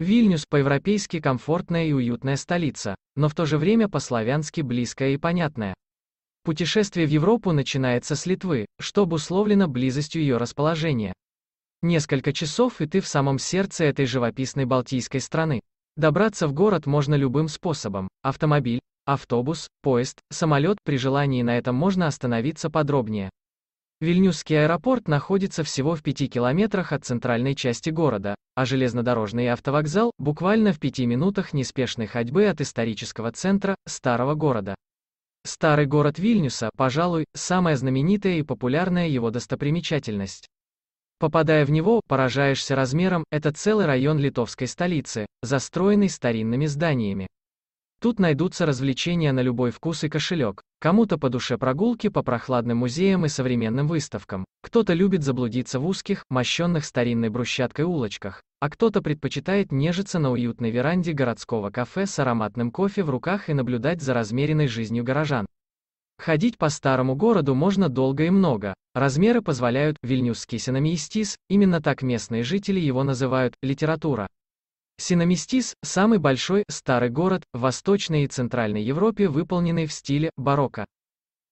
Вильнюс по-европейски комфортная и уютная столица, но в то же время по-славянски близкая и понятная. Путешествие в Европу начинается с Литвы, что обусловлено близостью ее расположения. Несколько часов и ты в самом сердце этой живописной балтийской страны. Добраться в город можно любым способом – автомобиль, автобус, поезд, самолет, при желании на этом можно остановиться подробнее. Вильнюсский аэропорт находится всего в 5 километрах от центральной части города, а железнодорожный автовокзал буквально в 5 минутах неспешной ходьбы от исторического центра старого города. Старый город Вильнюса, пожалуй, самая знаменитая и популярная его достопримечательность. Попадая в него, поражаешься размером, это целый район литовской столицы, застроенный старинными зданиями. Тут найдутся развлечения на любой вкус и кошелек. Кому-то по душе прогулки по прохладным музеям и современным выставкам. Кто-то любит заблудиться в узких, мощенных старинной брусчаткой улочках. А кто-то предпочитает нежиться на уютной веранде городского кафе с ароматным кофе в руках и наблюдать за размеренной жизнью горожан. Ходить по старому городу можно долго и много. Размеры позволяют, Вильнюсский с именно так местные жители его называют, литература. Синомистис – самый большой старый город в Восточной и Центральной Европе, выполненный в стиле барокко.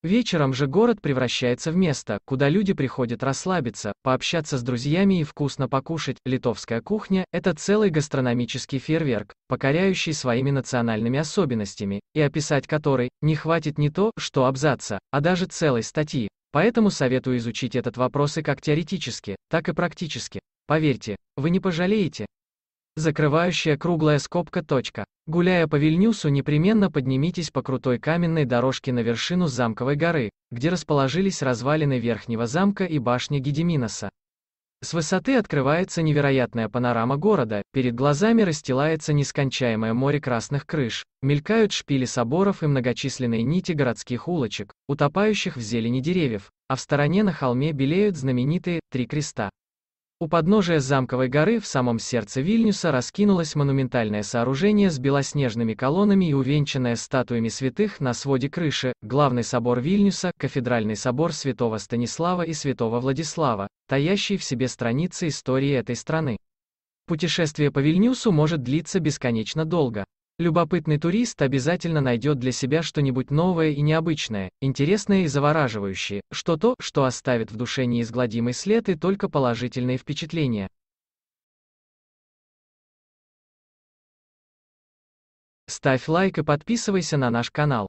Вечером же город превращается в место, куда люди приходят расслабиться, пообщаться с друзьями и вкусно покушать. Литовская кухня – это целый гастрономический фейерверк, покоряющий своими национальными особенностями, и описать который не хватит не то, что абзаца, а даже целой статьи. Поэтому советую изучить этот вопрос и как теоретически, так и практически. Поверьте, вы не пожалеете закрывающая круглая скобка точка. Гуляя по Вильнюсу, непременно поднимитесь по крутой каменной дорожке на вершину замковой горы, где расположились развалины верхнего замка и башни Гедеминоса. С высоты открывается невероятная панорама города, перед глазами расстилается нескончаемое море красных крыш, мелькают шпили соборов и многочисленные нити городских улочек, утопающих в зелени деревьев, а в стороне на холме белеют знаменитые «три креста». У подножия замковой горы в самом сердце Вильнюса раскинулось монументальное сооружение с белоснежными колоннами и увенчанное статуями святых на своде крыши, главный собор Вильнюса, кафедральный собор святого Станислава и святого Владислава, таящий в себе страницы истории этой страны. Путешествие по Вильнюсу может длиться бесконечно долго. Любопытный турист обязательно найдет для себя что-нибудь новое и необычное, интересное и завораживающее, что то, что оставит в душе неизгладимый след и только положительные впечатления. Ставь лайк и подписывайся на наш канал.